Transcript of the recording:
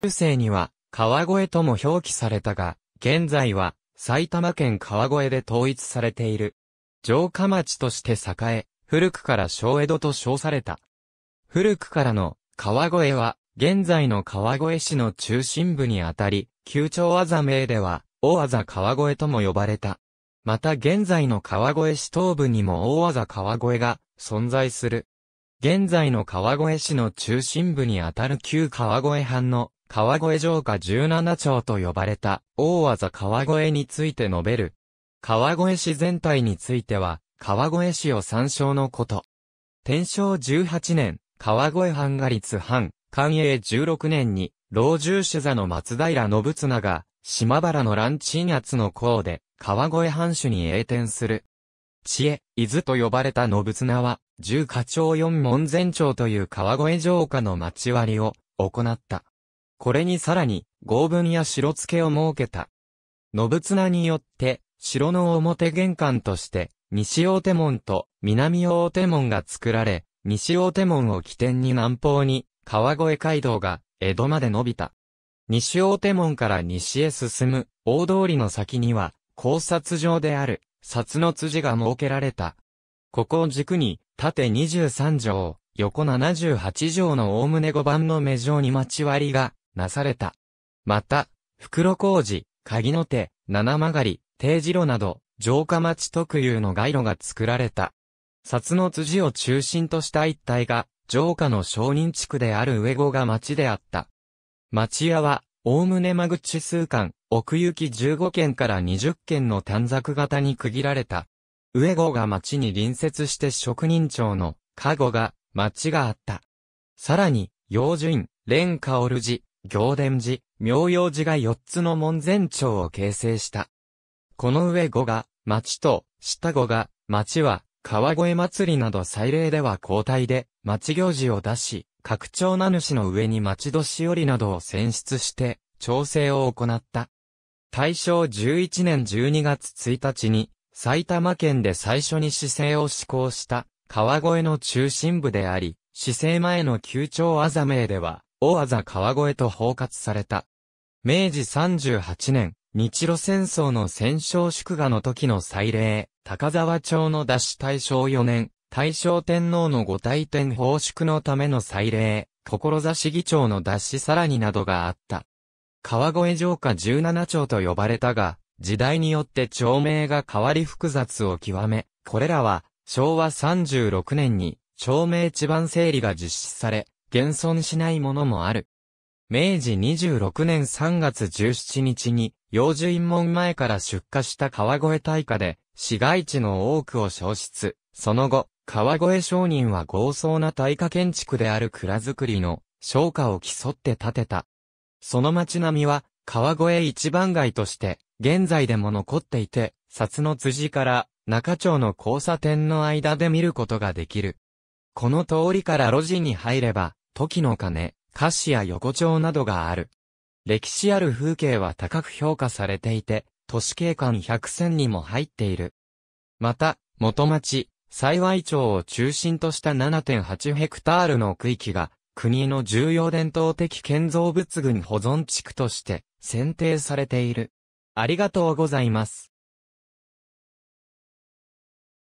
中世には、川越とも表記されたが、現在は、埼玉県川越で統一されている。城下町として栄え、古くから小江戸と称された。古くからの川越は、現在の川越市の中心部にあたり、旧町あざ名では、大あざ川越とも呼ばれた。また現在の川越市東部にも大あざ川越が存在する。現在の川越市の中心部にあたる旧川越藩の川越城下17町と呼ばれた大技川越について述べる。川越市全体については、川越市を参照のこと。天正18年、川越藩が立藩、寛永16年に、老中主座の松平信綱が、島原の乱鎮圧の功で、川越藩主に栄転する。知恵、伊豆と呼ばれた信綱は、十課長四門前町という川越城下の町割りを行った。これにさらに、合文や城付けを設けた。信綱によって、城の表玄関として、西大手門と南大手門が作られ、西大手門を起点に南方に、川越街道が江戸まで伸びた。西大手門から西へ進む大通りの先には、考察場である、札の辻が設けられた。ここを軸に、縦23畳、横78畳の概ね5番の目状に町割りがなされた。また、袋小路、鍵の手、七曲り、定次路など、城下町特有の街路が作られた。札の辻を中心とした一帯が、城下の商人地区である上郷が町であった。町屋は、おおむね間口数間、奥行き15軒から20軒の短冊型に区切られた。上郷が町に隣接して職人町の、加護が、町があった。さらに、洋順、蓮香オ寺、行伝寺、妙用寺が四つの門前町を形成した。この上五が、町と、下五が、町は、川越祭りなど祭礼では交代で、町行事を出し、拡張名主の上に町年寄りなどを選出して、調整を行った。大正11年12月1日に、埼玉県で最初に市政を施行した、川越の中心部であり、市政前の旧町あざめでは、大技川越と包括された。明治38年、日露戦争の戦勝祝賀の時の祭礼、高沢町の出し大正4年、大正天皇の御大天奉祝のための祭礼、志議長の脱しさらになどがあった。川越城下17町と呼ばれたが、時代によって町名が変わり複雑を極め、これらは昭和36年に町名地盤整理が実施され、現存しないものもある。明治26年3月17日に、養寿院門前から出荷した川越大火で、市街地の多くを消失。その後、川越商人は豪壮な大火建築である蔵造りの、商家を競って建てた。その街並みは、川越一番街として、現在でも残っていて、札の辻から中町の交差点の間で見ることができる。この通りから路地に入れば、時の鐘、菓子や横丁などがある。歴史ある風景は高く評価されていて、都市景観100選にも入っている。また、元町、幸い町を中心とした7.8ヘクタールの区域が、国の重要伝統的建造物群保存地区として選定されている。ありがとうございます。